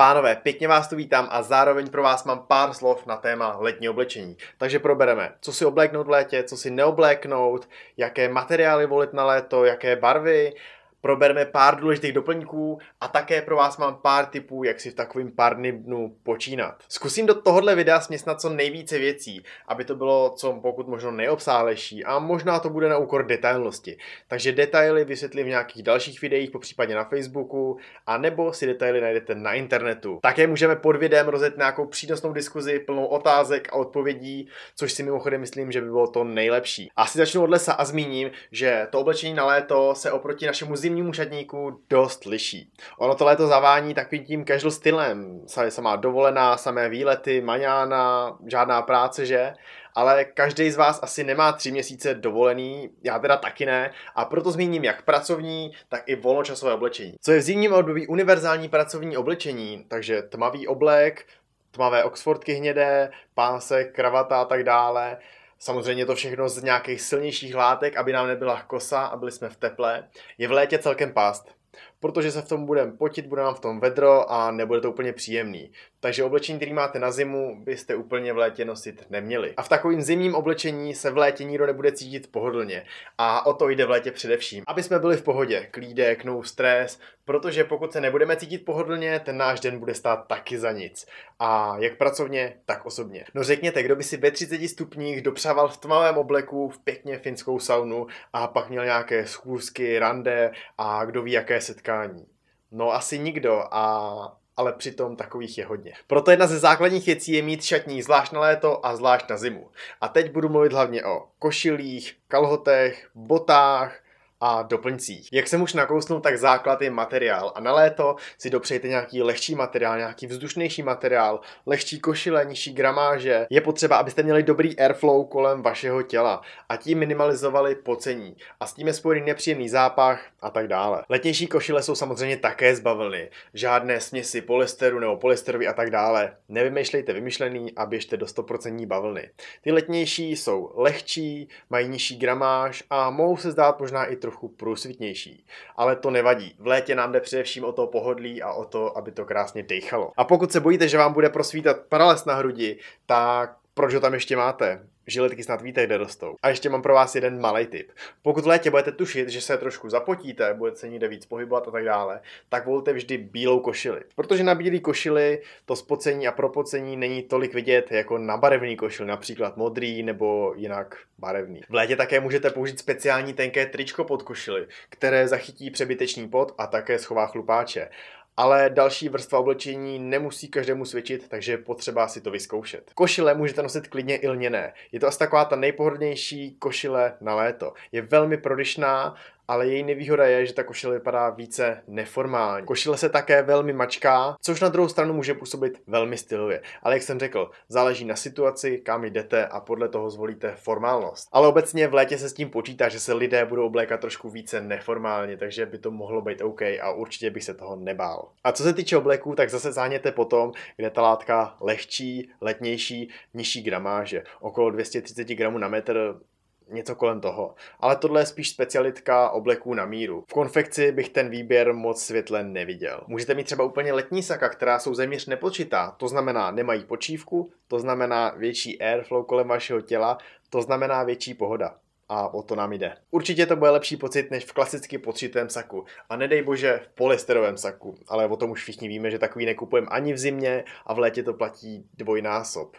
Pánové, pěkně vás tu vítám a zároveň pro vás mám pár slov na téma letní oblečení. Takže probereme, co si obléknout v létě, co si neobléknout, jaké materiály volit na léto, jaké barvy probereme pár důležitých doplňků a také pro vás mám pár tipů, jak si v takovým párným dnu počínat. Zkusím do tohohle videa směsnat co nejvíce věcí, aby to bylo co pokud možno nejobsáhlejší a možná to bude na úkor detailnosti. Takže detaily vysvětlím v nějakých dalších videích, popřípadně na Facebooku, a nebo si detaily najdete na internetu. Také můžeme pod videem rozjet nějakou přínosnou diskuzi plnou otázek a odpovědí, což si mimochodem myslím, že by bylo to nejlepší. Asi začnu od lesa a zmíním, že to oblečení na léto se oproti našemu zimnímu zimnímu šatníku dost liší. Ono to léto zavání takovým tím casual stylem. Samá dovolená, samé výlety, maňána, žádná práce, že? ale každý z vás asi nemá tři měsíce dovolený, já teda taky ne, a proto zmíním jak pracovní, tak i volnočasové oblečení. Co je v zimním období univerzální pracovní oblečení, takže tmavý oblek, tmavé oxfordky hnědé, pásek, kravata a tak dále, Samozřejmě to všechno z nějakých silnějších látek, aby nám nebyla kosa a byli jsme v teple. Je v létě celkem pást protože se v tom budeme potit, bude nám v tom vedro a nebude to úplně příjemný. Takže oblečení, který máte na zimu, byste úplně v létě nosit neměli. A v takovým zimním oblečení se v létě nikdo nebude cítit pohodlně. A o to jde v létě především. Aby jsme byli v pohodě, klídek, no stres, protože pokud se nebudeme cítit pohodlně, ten náš den bude stát taky za nic. A jak pracovně, tak osobně. No řekněte, kdo by si ve 30 stupních dopřával v tmavém obleku v pěkně finskou saunu a pak měl nějaké schůzky, rande a kdo ví, jaké setkání setkání? No asi nikdo, a, ale přitom takových je hodně. Proto jedna ze základních věcí je mít šatní zvlášť na léto a zvlášť na zimu. A teď budu mluvit hlavně o košilích, kalhotech, botách, a doplňcích. Jak jsem už nakousnul, tak základ je materiál a na léto si dopřejte nějaký lehčí materiál, nějaký vzdušnější materiál, lehčí košile, nižší gramáže. Je potřeba, abyste měli dobrý airflow kolem vašeho těla a tím minimalizovali pocení a s tím je spojený nepříjemný zápach a tak dále. Letnější košile jsou samozřejmě také z bavlny, žádné směsi polysteru nebo polysterovi a tak dále. Nevymýšlejte vymyšlený a běžte do 100% bavlny. Ty letnější jsou lehčí, mají nižší gramáž a mohou se zdát možná i trochu trochu průsvitnější. Ale to nevadí. V létě nám jde především o to pohodlí a o to, aby to krásně dechalo. A pokud se bojíte, že vám bude prosvítat paralel na hrudi, tak proč ho tam ještě máte? Žiletky snad víte, kde rostou. A ještě mám pro vás jeden malý tip. Pokud v létě budete tušit, že se trošku zapotíte, budete se někde víc pohybovat a tak dále, tak volte vždy bílou košili. Protože na bílé košili to spocení a propocení není tolik vidět jako na barevný košili, například modrý nebo jinak barevný. V létě také můžete použít speciální tenké tričko pod košili, které zachytí přebytečný pot a také schová chlupáče ale další vrstva oblečení nemusí každému svědčit, takže je potřeba si to vyzkoušet. Košile můžete nosit klidně i lněné. Je to asi taková ta nejpohodlnější košile na léto. Je velmi prodyšná ale její nevýhoda je, že ta košile vypadá více neformální. Košile se také velmi mačká, což na druhou stranu může působit velmi stylově. Ale jak jsem řekl, záleží na situaci, kam jdete a podle toho zvolíte formálnost. Ale obecně v létě se s tím počítá, že se lidé budou oblékat trošku více neformálně, takže by to mohlo být OK a určitě bych se toho nebál. A co se týče obleků, tak zase záněte potom, kde ta látka lehčí, letnější, nižší gramáže. Okolo 230 gramů na metr něco kolem toho. Ale tohle je spíš specialitka obleků na míru. V konfekci bych ten výběr moc světlen neviděl. Můžete mít třeba úplně letní saka, která jsou zeměř nepočitá, to znamená nemají počívku, to znamená větší airflow kolem vašeho těla, to znamená větší pohoda a o to nám jde. Určitě to bude lepší pocit než v klasicky potřitém saku. A nedej bože v polysterovém saku, ale o tom už všichni víme, že takový nekupujeme ani v zimě a v létě to platí dvojnásob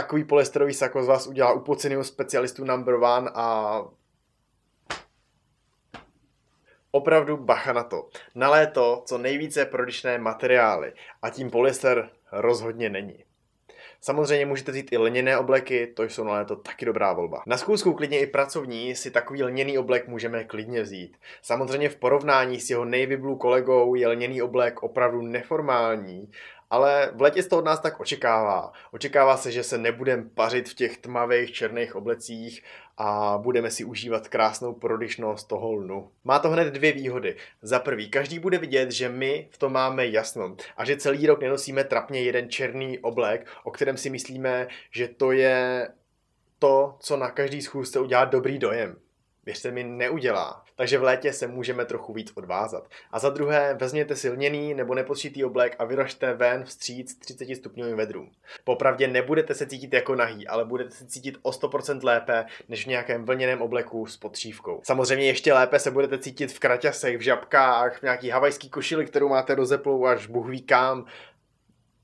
takový polesterový sako z vás udělá upoceného specialistu number one a opravdu bacha na to. Na léto co nejvíce prodyšné materiály a tím polyester rozhodně není. Samozřejmě můžete vzít i lněné obleky, to jsou na léto taky dobrá volba. Na zkoušku klidně i pracovní si takový lněný oblek můžeme klidně vzít. Samozřejmě v porovnání s jeho nejvyblů kolegou je lněný oblek opravdu neformální ale v letě se to od nás tak očekává. Očekává se, že se nebudeme pařit v těch tmavých černých oblecích a budeme si užívat krásnou prodyšnost toho lnu. Má to hned dvě výhody. Za prvý, každý bude vidět, že my v tom máme jasno a že celý rok nenosíme trapně jeden černý oblek, o kterém si myslíme, že to je to, co na každý schůzce udělá dobrý dojem věřte mi, neudělá. Takže v létě se můžeme trochu víc odvázat. A za druhé, vezměte silněný nebo nepodšitý oblek a vyražte ven vstříc 30 stupňovým vedrům. Popravdě nebudete se cítit jako nahý, ale budete se cítit o 100% lépe než v nějakém vlněném obleku s potřívkou. Samozřejmě ještě lépe se budete cítit v kraťasech, v žabkách, v nějaký havajský košili, kterou máte rozeplou až buhví kam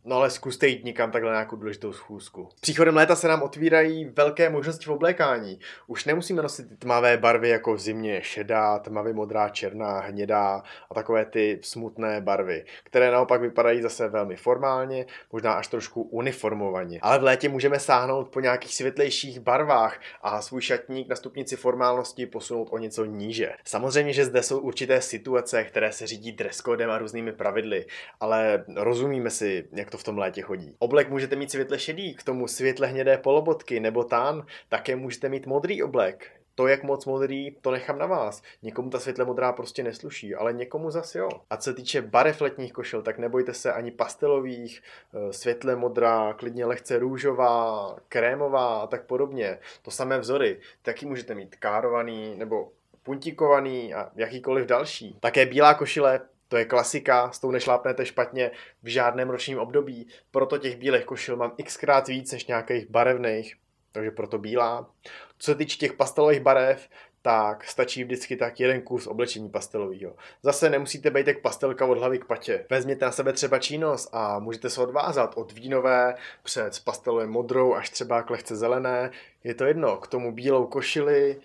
No ale zkuste jít nikam takhle nějakou důležitou schůzku. S příchodem léta se nám otvírají velké možnosti v oblékání. Už nemusíme nosit tmavé barvy jako v zimě šedá, tmavě modrá, černá, hnědá a takové ty smutné barvy, které naopak vypadají zase velmi formálně, možná až trošku uniformovaně. Ale v létě můžeme sáhnout po nějakých světlejších barvách a svůj šatník na stupnici formálnosti posunout o něco níže. Samozřejmě, že zde jsou určité situace, které se řídí dresscodem a různými pravidly, ale rozumíme si, jak to v tom létě chodí. Oblek můžete mít světle šedý, k tomu světle hnědé polobotky nebo tán, také můžete mít modrý oblek. To, jak moc modrý, to nechám na vás. Někomu ta světle modrá prostě nesluší, ale někomu zas jo. A co se týče barev letních košil, tak nebojte se ani pastelových, eh, světle modrá, klidně lehce růžová, krémová a tak podobně. To samé vzory. Taky můžete mít károvaný nebo puntíkovaný a jakýkoliv další. Také bílá košile to je klasika, s tou nešlápnete špatně v žádném ročním období, proto těch bílých košil mám xkrát víc než nějakých barevných, takže proto bílá. Co se týče těch pastelových barev, tak stačí vždycky tak jeden kus oblečení pastelového. Zase nemusíte být jak pastelka od hlavy k patě. Vezměte na sebe třeba čínos a můžete se odvázat od vínové přes pastelové modrou až třeba k lehce zelené, je to jedno, k tomu bílou košili,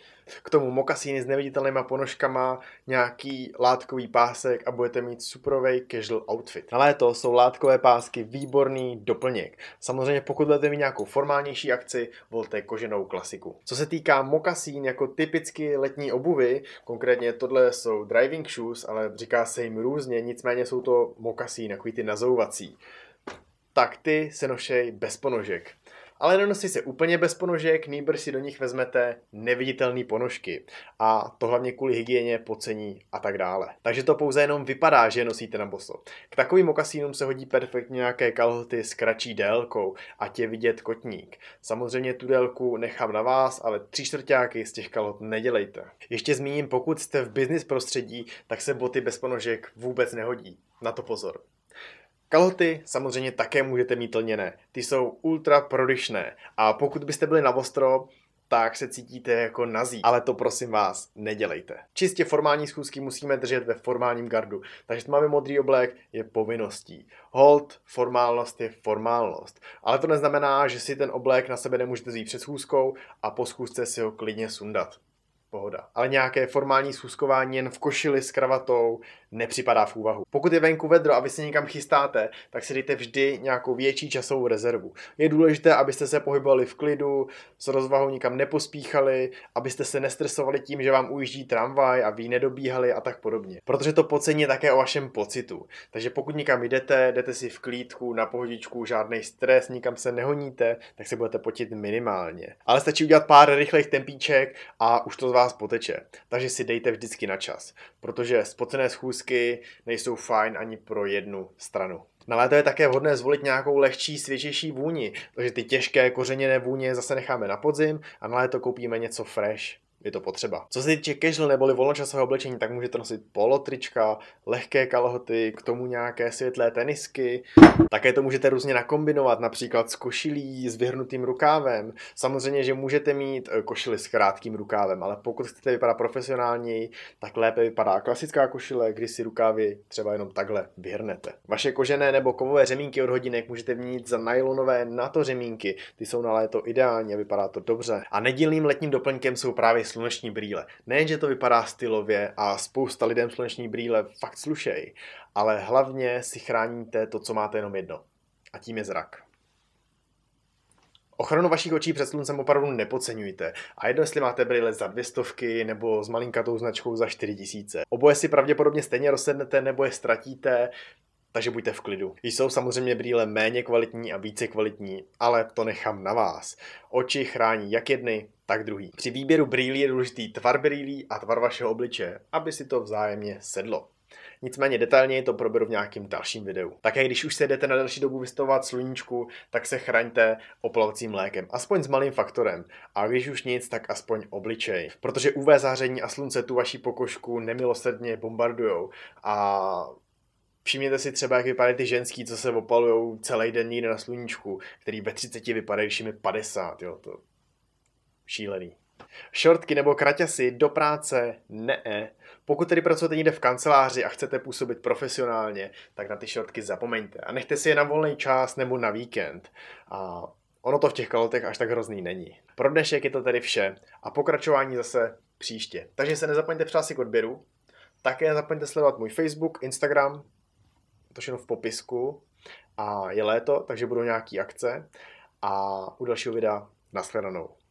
k tomu mokasíny s neviditelnýma ponožkama, nějaký látkový pásek a budete mít suprovej casual outfit. Na léto jsou látkové pásky výborný doplněk. Samozřejmě pokud budete mít nějakou formálnější akci, volte koženou klasiku. Co se týká mokasín jako typicky letní obuvy, konkrétně tohle jsou driving shoes, ale říká se jim různě, nicméně jsou to mokasín, takový ty nazouvací tak ty se nošej bez ponožek ale nenosí se úplně bez ponožek, nýbrž si do nich vezmete neviditelné ponožky. A to hlavně kvůli hygieně, pocení a tak dále. Takže to pouze jenom vypadá, že je nosíte na boso. K takovým okasínům se hodí perfektně nějaké kalhoty s kratší délkou, a je vidět kotník. Samozřejmě tu délku nechám na vás, ale tři čtvrtáky z těch kalhot nedělejte. Ještě zmíním, pokud jste v business prostředí, tak se boty bez ponožek vůbec nehodí. Na to pozor. Kalhoty samozřejmě také můžete mít lněné. Ty jsou ultra prodyšné a pokud byste byli na ostro, tak se cítíte jako nazí. Ale to prosím vás, nedělejte. Čistě formální schůzky musíme držet ve formálním gardu, takže máme modrý oblek je povinností. Hold, formálnost je formálnost. Ale to neznamená, že si ten oblek na sebe nemůžete vzít před schůzkou a po schůzce si ho klidně sundat pohoda. Ale nějaké formální schůzkování jen v košili s kravatou nepřipadá v úvahu. Pokud je venku vedro a vy se někam chystáte, tak si dejte vždy nějakou větší časovou rezervu. Je důležité, abyste se pohybovali v klidu, s rozvahou nikam nepospíchali, abyste se nestresovali tím, že vám ujíždí tramvaj a vy nedobíhali a tak podobně. Protože to pocení je také o vašem pocitu. Takže pokud nikam jdete, jdete si v klídku, na pohodičku, žádný stres, nikam se nehoníte, tak se budete potit minimálně. Ale stačí udělat pár rychlých tempíček a už to z vás vás poteče. Takže si dejte vždycky na čas, protože spocené schůzky nejsou fajn ani pro jednu stranu. Na no léto je také vhodné zvolit nějakou lehčí, svěžejší vůni, takže ty těžké kořeněné vůně zase necháme na podzim a na léto koupíme něco fresh je to potřeba. Co se týče casual neboli volnočasové oblečení, tak můžete nosit polotrička, lehké kalhoty, k tomu nějaké světlé tenisky. Také to můžete různě nakombinovat, například s košilí, s vyhrnutým rukávem. Samozřejmě, že můžete mít eh, košili s krátkým rukávem, ale pokud chcete vypadat profesionálněji, tak lépe vypadá klasická košile, kdy si rukávy třeba jenom takhle vyhrnete. Vaše kožené nebo kovové řemínky od hodinek můžete vnít za nylonové na to řemínky, ty jsou na léto ideální a vypadá to dobře. A nedílným letním doplňkem jsou právě sluneční brýle. že to vypadá stylově a spousta lidem sluneční brýle fakt slušej, ale hlavně si chráníte to, co máte jenom jedno. A tím je zrak. Ochranu vašich očí před sluncem opravdu nepodceňujte. A jedno, jestli máte brýle za dvě stovky nebo s malinkatou značkou za 4000. Oboje si pravděpodobně stejně rozsednete nebo je ztratíte, takže buďte v klidu. Jsou samozřejmě brýle méně kvalitní a více kvalitní, ale to nechám na vás. Oči chrání jak jedny, tak druhý. Při výběru brýlí je důležitý tvar brýlí a tvar vašeho obličeje, aby si to vzájemně sedlo. Nicméně detailněji to proberu v nějakém dalším videu. Také když už se jdete na další dobu vystavovat sluníčku, tak se chraňte oplavacím mlékem, aspoň s malým faktorem. A když už nic, tak aspoň obličej. Protože UV záření a slunce tu vaší pokožku nemilosrdně bombardujou a Všimněte si třeba, jak vypadají ty ženský, co se opalují celý den někde na sluníčku, který ve 30 vypadají, když 50, jo, to šílený. Šortky nebo kraťasy do práce ne. Pokud tedy pracujete někde v kanceláři a chcete působit profesionálně, tak na ty šortky zapomeňte a nechte si je na volný čas nebo na víkend. A ono to v těch kalotech až tak hrozný není. Pro dnešek je to tedy vše a pokračování zase příště. Takže se nezapomeňte přihlásit k odběru, také nezapomeňte sledovat můj Facebook, Instagram, to všechno v popisku a je léto, takže budou nějaký akce a u dalšího videa nashledanou.